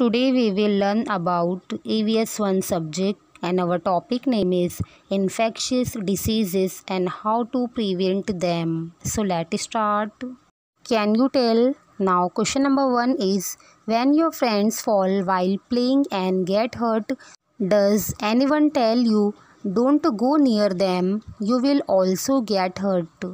Today we will learn about EVS1 subject and our topic name is infectious diseases and how to prevent them. So let's start. Can you tell? Now question number 1 is when your friends fall while playing and get hurt does anyone tell you don't go near them you will also get hurt.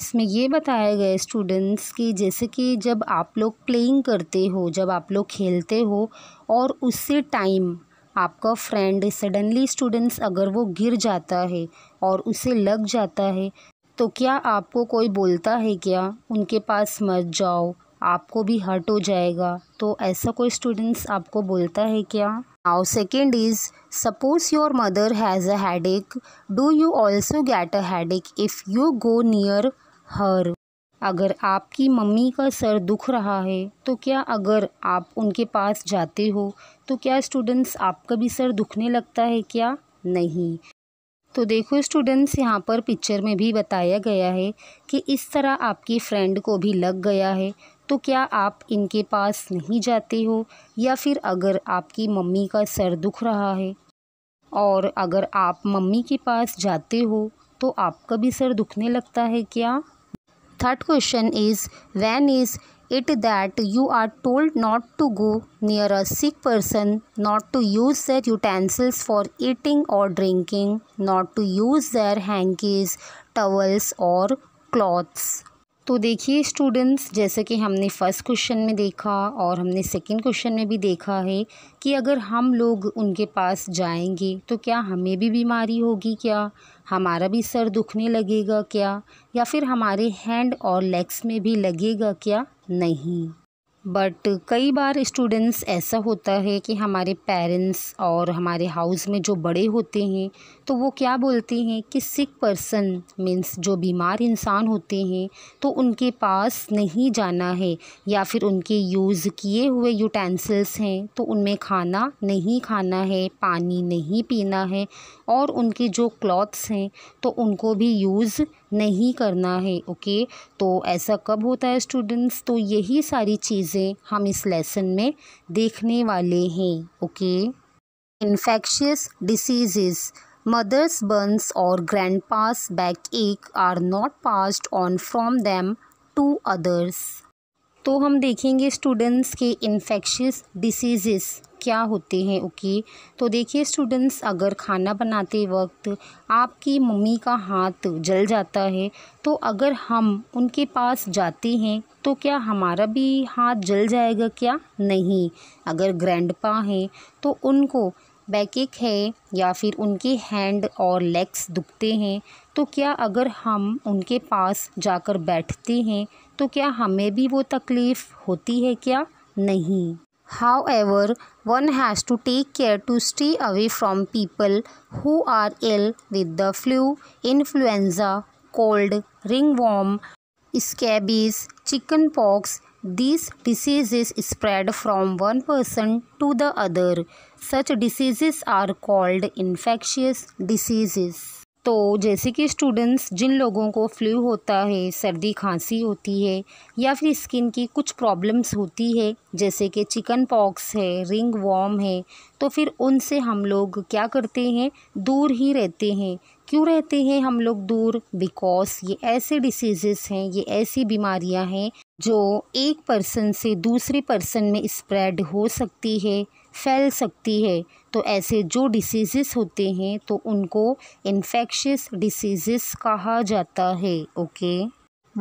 इसमें ये बताया गया है students कि जैसे कि जब आप लोग प्लेइंग करते हो जब आप लोग खेलते हो और उससे टाइम आपका फ्रेंड सडनली स्टूडेंट्स अगर वो गिर जाता है और उसे लग जाता है तो क्या आपको कोई बोलता है क्या उनके पास मत जाओ आपको भी हर्ट हो जाएगा तो ऐसा कोई स्टूडेंट्स आपको बोलता है क्या now second is suppose your mother has a ache do you also get a ache if you go near her अगर आपकी मम्मी का सर दुख रहा है तो क्या अगर आप उनके पास जाते हो तो क्या स्टूडेंट्स आपका भी सर दुखने लगता है क्या नहीं तो देखो स्टूडेंट्स यहाँ पर पिक्चर में भी बताया गया है कि इस तरह आपकी फ्रेंड को भी लग गया है तो क्या आप इनके पास नहीं जाते हो या फिर अगर आपकी मम्मी का सर दुख रहा है और अगर आप मम्मी के पास जाते हो तो आपका भी सर दुखने लगता है क्या third question is when is it that you are told not to go near a sick person not to use their utensils for eating और drinking not to use their hankies towels और clothes तो देखिए students जैसे कि हमने first question में देखा और हमने सेकंड क्वेश्चन में भी देखा है कि अगर हम लोग उनके पास जाएंगे तो क्या हमें भी बीमारी होगी क्या हमारा भी सर दुखने लगेगा क्या या फिर हमारे हैंड और लेग्स में भी लगेगा क्या नहीं बट कई बार स्टूडेंट्स ऐसा होता है कि हमारे पेरेंट्स और हमारे हाउस में जो बड़े होते हैं तो वो क्या बोलते हैं कि सिक पर्सन मीन्स जो बीमार इंसान होते हैं तो उनके पास नहीं जाना है या फिर उनके यूज़ किए हुए यूटेंसिल्स हैं तो उनमें खाना नहीं खाना है पानी नहीं पीना है और उनके जो क्लॉथ्स हैं तो उनको भी यूज़ नहीं करना है ओके तो ऐसा कब होता है स्टूडेंट्स तो यही सारी चीज़ें हम इस लेसन में देखने वाले हैं ओके इन्फेक्शियस डिसीजेज़ और ग्रैंड पास बैक एक are not passed on from them to others तो हम देखेंगे स्टूडेंट्स के इन्फेक्शियस डिसीजेस क्या होते हैं ओके तो देखिए स्टूडेंट्स अगर खाना बनाते वक्त आपकी मम्मी का हाथ जल जाता है तो अगर हम उनके पास जाते हैं तो क्या हमारा भी हाथ जल जाएगा क्या नहीं अगर ग्रैंडपा हैं तो उनको बैकेक है या फिर उनके हैंड और लेग्स दुखते हैं तो क्या अगर हम उनके पास जाकर बैठते हैं तो क्या हमें भी वो तकलीफ़ होती है क्या नहीं However, one has to take care to stay away from people who are ill with the flu, influenza, cold, ringworm, scabies, chickenpox. These diseases spread from one person to the other. Such diseases are called infectious diseases. तो जैसे कि students जिन लोगों को flu होता है सर्दी खांसी होती है या फिर स्किन की कुछ प्रॉब्लम्स होती है जैसे कि चिकन पॉक्स है रिंग वॉम है तो फिर उनसे हम लोग क्या करते हैं दूर ही रहते हैं क्यों रहते हैं हम लोग दूर बिकॉज ये ऐसे डिसीजेस हैं ये ऐसी बीमारियाँ हैं जो एक पर्सन से दूसरे पर्सन में स्प्रेड हो सकती है फैल सकती है तो ऐसे जो डिसीज़ होते हैं तो उनको इन्फेक्शस डिसीज़ेस कहा जाता है okay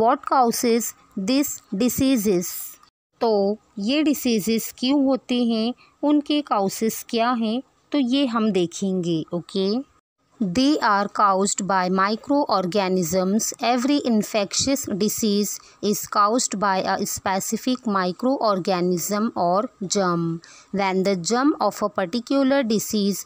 what causes this disease तो ये डिसीज़ेस क्यों होते हैं उनके काउसेस क्या हैं तो ये हम देखेंगे okay They are caused by microorganisms. Every infectious disease is caused by a specific microorganism or germ. When the germ of a particular disease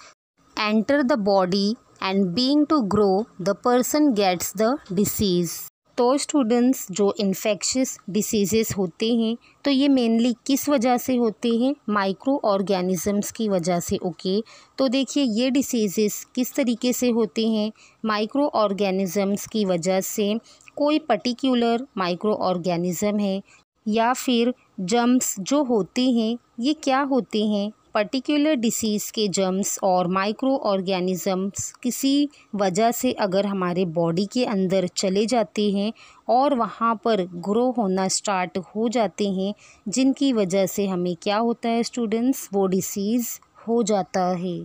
enter the body and being to grow, the person gets the disease. तो students जो infectious diseases होते हैं तो ये mainly किस वजह से होते हैं माइक्रो ऑर्गेनिज़म्स की वजह से ओके okay? तो देखिए ये डिसीज़ेस किस तरीके से होते हैं माइक्रो ऑर्गेनिज़म्स की वजह से कोई पर्टिकुलर माइक्रो ऑर्गेनिज़म है या फिर जम्स जो होते हैं ये क्या होते हैं पर्टिकुलर डिसीज़ के जर्म्स और माइक्रो ऑर्गेनिज़म्स किसी वजह से अगर हमारे बॉडी के अंदर चले जाते हैं और वहाँ पर ग्रो होना स्टार्ट हो जाते हैं जिनकी वजह से हमें क्या होता है स्टूडेंट्स वो डिसीज़ हो जाता है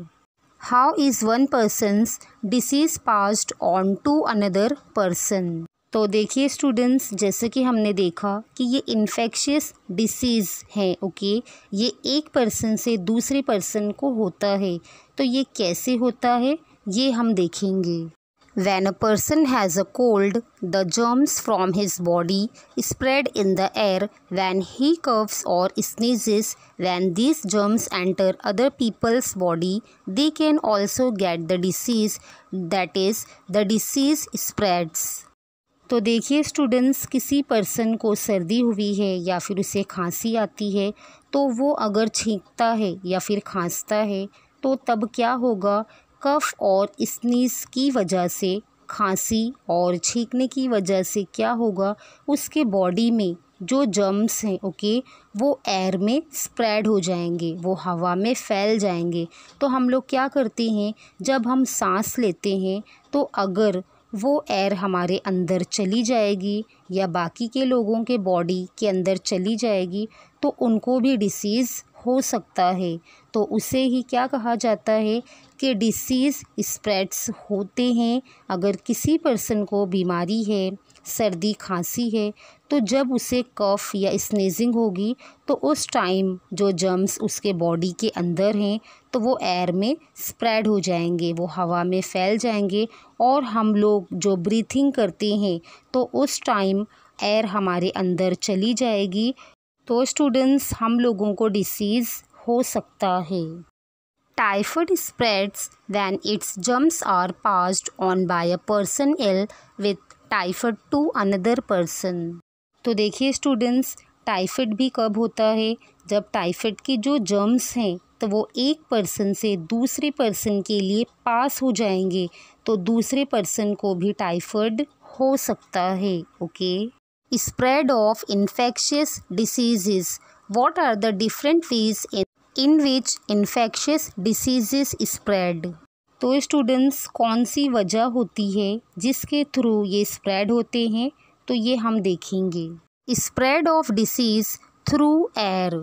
how is one person's disease passed on to another person तो देखिए स्टूडेंट्स जैसे कि हमने देखा कि ये इन्फेक्शियस डिसीज़ है ओके ये एक पर्सन से दूसरे पर्सन को होता है तो ये कैसे होता है ये हम देखेंगे when a person has a cold the germs from his body spread in the air when he coughs और sneezes when this germs enter other people's body they can also get the disease that is the disease spreads तो देखिए students किसी person को सर्दी हुई है या फिर उसे खांसी आती है तो वो अगर छींकता है या फिर खांसता है तो तब क्या होगा कफ़ और स्नीस की वजह से खांसी और छींकने की वजह से क्या होगा उसके बॉडी में जो जम्स हैं ओके वो एयर में स्प्रेड हो जाएंगे वो हवा में फैल जाएंगे तो हम लोग क्या करते हैं जब हम सांस लेते हैं तो अगर वो एयर हमारे अंदर चली जाएगी या बाकी के लोगों के बॉडी के अंदर चली जाएगी तो उनको भी डिसीज़ हो सकता है तो उसे ही क्या कहा जाता है कि डिसीज़ स्प्रेड्स होते हैं अगर किसी पर्सन को बीमारी है सर्दी खांसी है तो जब उसे कफ़ या स्नीजिंग होगी तो उस टाइम जो जर्म्स उसके बॉडी के अंदर हैं तो वो एयर में स्प्रेड हो जाएंगे वो हवा में फैल जाएंगे और हम लोग जो ब्रीथिंग करते हैं तो उस टाइम एयर हमारे अंदर चली जाएगी तो स्टूडेंट्स हम लोगों को डिसीज़ हो सकता है typhoid spreads when its germs are passed on by a person ill with typhoid to another person तो देखिए स्टूडेंट्स टाइफॉइड भी कब होता है जब टाइफॉइड के जो जर्म्स हैं तो वो एक पर्सन से दूसरे पर्सन के लिए पास हो जाएंगे तो दूसरे पर्सन को भी टाइफॉइड हो सकता है okay spread of infectious diseases what are the different ways in in which infectious diseases spread तो स्टूडेंट्स कौन सी वजह होती है जिसके थ्रू ये स्प्रेड होते हैं तो ये हम देखेंगे spread of disease through air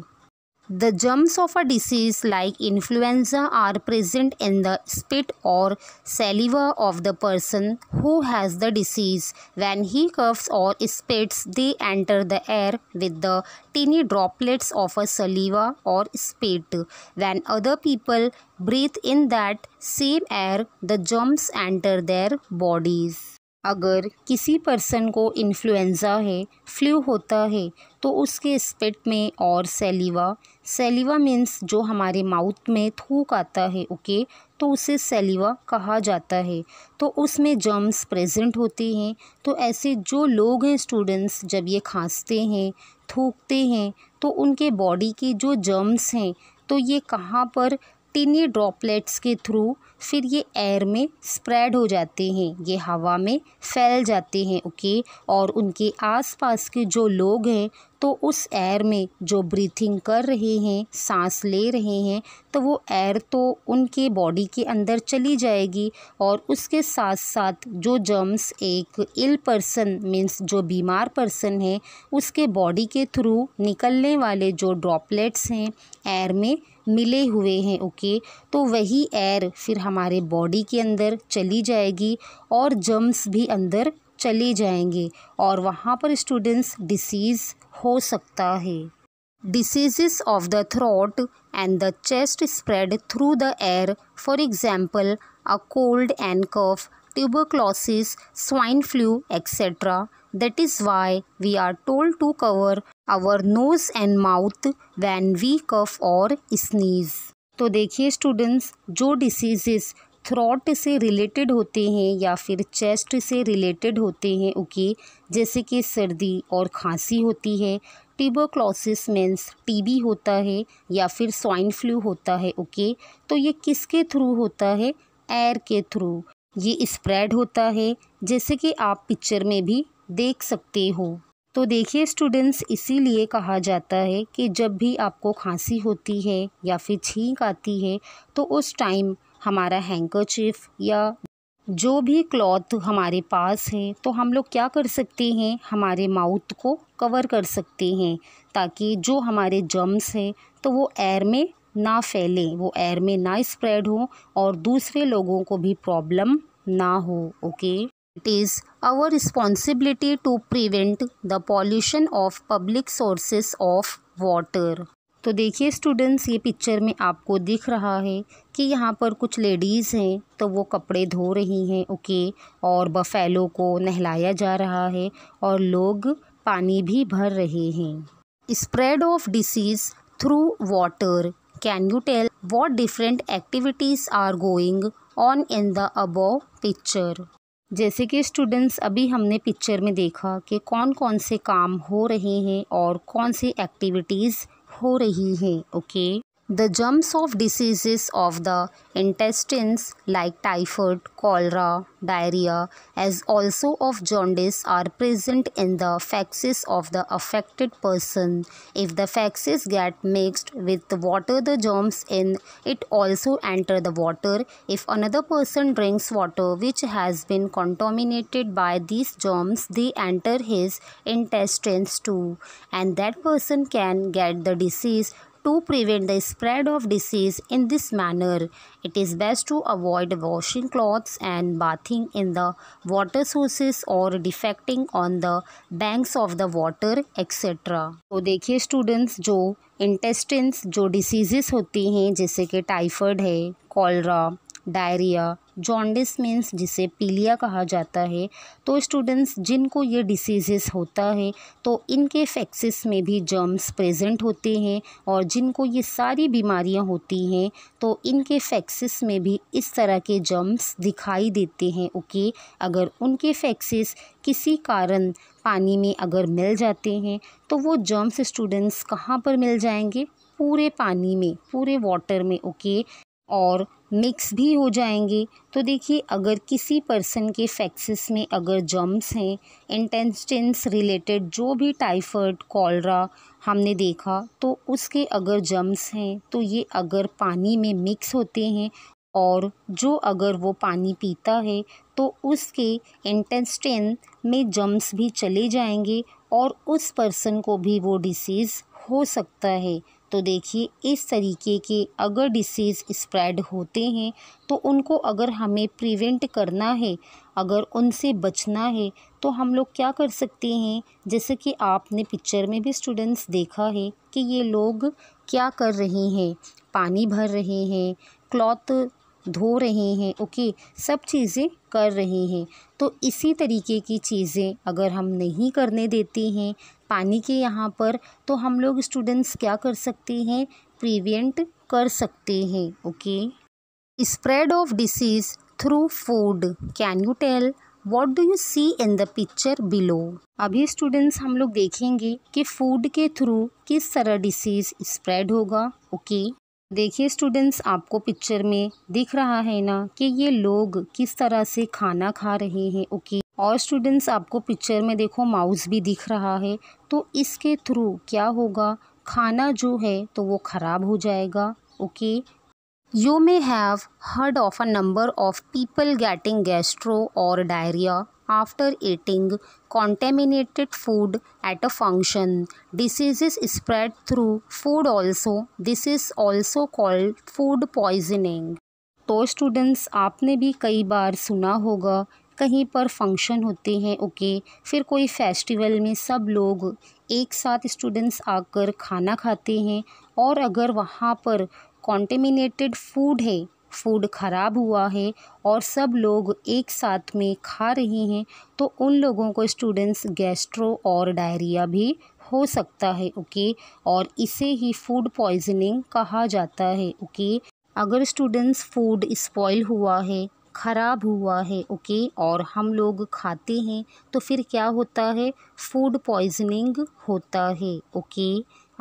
The germs of a disease like influenza are present in the spit or saliva of the person who has the disease. When he coughs or spits, they enter the air with the tiny droplets of a saliva or spit. When other people breathe in that same air, the germs enter their bodies. अगर किसी person को influenza है flu होता है तो उसके spit में और सेलिवा सेलिवा मीन्स जो हमारे माउथ में थूक आता है ओके तो उसे सेलिवा कहा जाता है तो उसमें जर्म्स प्रेजेंट होते हैं तो ऐसे जो लोग हैं स्टूडेंट्स जब ये खांसते हैं थूकते हैं तो उनके बॉडी के जो जर्म्स हैं तो ये कहाँ पर टिनी ड्रॉपलेट्स के थ्रू फिर ये एयर में स्प्रेड हो जाते हैं ये हवा में फैल जाते हैं ओके और उनके आसपास के जो लोग हैं तो उस एयर में जो ब्रीथिंग कर रहे हैं सांस ले रहे हैं तो वो एयर तो उनके बॉडी के अंदर चली जाएगी और उसके साथ साथ जो जर्म्स एक इल पर्सन मीन्स जो बीमार पर्सन है उसके बॉडी के थ्रू निकलने वाले जो ड्रॉपलेट्स हैं एयर में मिले हुए हैं ओके तो वही एयर फिर हम हमारे बॉडी के अंदर चली जाएगी और जम्स भी अंदर चले जाएंगे और वहाँ पर स्टूडेंट्स डिसीज़ हो सकता है diseases of the throat and the chest spread through the air for example a cold and cough tuberculosis, swine flu etcetera that is why we are told to cover our nose and mouth when we cough और sneeze तो देखिए students जो diseases throat से related होते हैं या फिर chest से रिलेटेड होते हैं ओके जैसे कि सर्दी और खांसी होती है टिबोक्लोसिस मीन्स टीबी होता है या फिर स्वाइन फ्लू होता है ओके तो ये किसके थ्रू होता है एयर के थ्रू ये स्प्रेड होता है जैसे कि आप पिक्चर में भी देख सकते हो तो देखिए स्टूडेंट्स इसीलिए कहा जाता है कि जब भी आपको खांसी होती है या फिर छींक आती है तो उस टाइम हमारा हैंकरचिफ या जो भी क्लॉथ हमारे पास है तो हम लोग क्या कर सकते हैं हमारे माउथ को कवर कर सकते हैं ताकि जो हमारे जम्स हैं तो वो एयर में ना फैले वो एयर में ना स्प्रेड हो और दूसरे लोगों को भी प्रॉब्लम ना हो okay It is our responsibility to prevent the pollution of public sources of water. तो देखिए स्टूडेंट्स ये पिक्चर में आपको दिख रहा है कि यहाँ पर कुछ लेडीज़ हैं तो वो कपड़े धो रही हैं ओके और बफेलो को नहलाया जा रहा है और लोग पानी भी भर रहे हैं spread of disease through water can you tell what different activities are going on in the above picture जैसे कि स्टूडेंट्स अभी हमने पिक्चर में देखा कि कौन कौन से काम हो रहे हैं और कौन सी एक्टिविटीज़ हो रही हैं okay The germs of diseases of the intestines like typhoid, cholera, diarrhea as also of jaundice are present in the faeces of the affected person. If the faeces get mixed with water the germs in it also enter the water. If another person drinks water which has been contaminated by these germs they enter his intestines too and that person can get the disease To prevent the spread of disease in this manner, it is best to avoid washing clothes and bathing in the water sources or defecting on the banks of the water etc. so dekhiye students jo intestines jo diseases hoti hain jaise ki typhoid hai cholera, diarrhea, jaundice means जिसे पीलिया कहा जाता है तो students जिनको ये diseases होता है तो इनके फैक्सिस में भी जर्म्स प्रेजेंट होते हैं और जिनको ये सारी बीमारियां होती हैं तो इनके फैक्सिस में भी इस तरह के जर्म्स दिखाई देते हैं ओके अगर उनके फैक्सिस किसी कारण पानी में अगर मिल जाते हैं तो वो जर्म्स स्टूडेंट्स कहाँ पर मिल जाएंगे पूरे पानी में पूरे वाटर में ओके और मिक्स भी हो जाएंगे तो देखिए अगर किसी पर्सन के फैक्सिस में अगर जम्स हैं इंटेस्टेंस रिलेटेड जो भी टाइफर्ड कॉलरा हमने देखा तो उसके अगर जम्स हैं तो ये अगर पानी में मिक्स होते हैं और जो अगर वो पानी पीता है तो उसके इंटेंसटेन में जम्स भी चले जाएंगे और उस पर्सन को भी वो डिसीज़ हो सकता है तो देखिए इस तरीके के अगर डिसीज़ स्प्रेड होते हैं तो उनको अगर हमें प्रिवेंट करना है अगर उनसे बचना है तो हम लोग क्या कर सकते हैं जैसे कि आपने पिक्चर में भी स्टूडेंट्स देखा है कि ये लोग क्या कर रहे हैं पानी भर रहे हैं क्लॉथ धो रहे हैं ओके सब चीज़ें कर रहे हैं तो इसी तरीके की चीज़ें अगर हम नहीं करने देते हैं पानी के यहाँ पर तो हम लोग स्टूडेंट्स क्या कर सकते हैं प्रिवेंट कर सकते हैं okay spread of disease through food can you tell what do you see in the picture below अभी स्टूडेंट्स हम लोग देखेंगे कि फूड के थ्रू किस तरह डिसीज स्प्रेड होगा ओके देखिए स्टूडेंट्स आपको पिक्चर में दिख रहा है ना कि ये लोग किस तरह से खाना खा रहे हैं ओके और स्टूडेंट्स आपको पिक्चर में देखो माउस भी दिख रहा है तो इसके थ्रू क्या होगा खाना जो है तो वो ख़राब हो जाएगा okay you may have heard of a number of people getting gastro और diarrhoea contaminated food at a function this is is spread through food also this is also called food poisoning तो students आपने भी कई बार सुना होगा कहीं पर function होते हैं ओके फिर कोई फेस्टिवल में सब लोग एक साथ स्टूडेंट्स आकर खाना खाते हैं और अगर वहाँ पर कॉन्टेमिनेटेड फूड है फूड ख़राब हुआ है और सब लोग एक साथ में खा रहे हैं तो उन लोगों को स्टूडेंट्स गैस्ट्रो और डायरिया भी हो सकता है ओके और इसे ही फूड पॉइजनिंग कहा जाता है ओके अगर स्टूडेंट्स फूड स्पॉइल हुआ है ख़राब हुआ है ओके और हम लोग खाते हैं तो फिर क्या होता है फूड पॉइजनिंग होता है ओके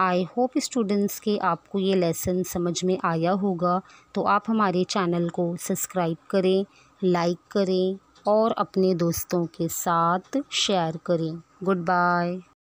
आई होप स्टूडेंट्स के आपको ये लेसन समझ में आया होगा तो आप हमारे चैनल को सब्सक्राइब करें लाइक करें और अपने दोस्तों के साथ शेयर करें गुड बाय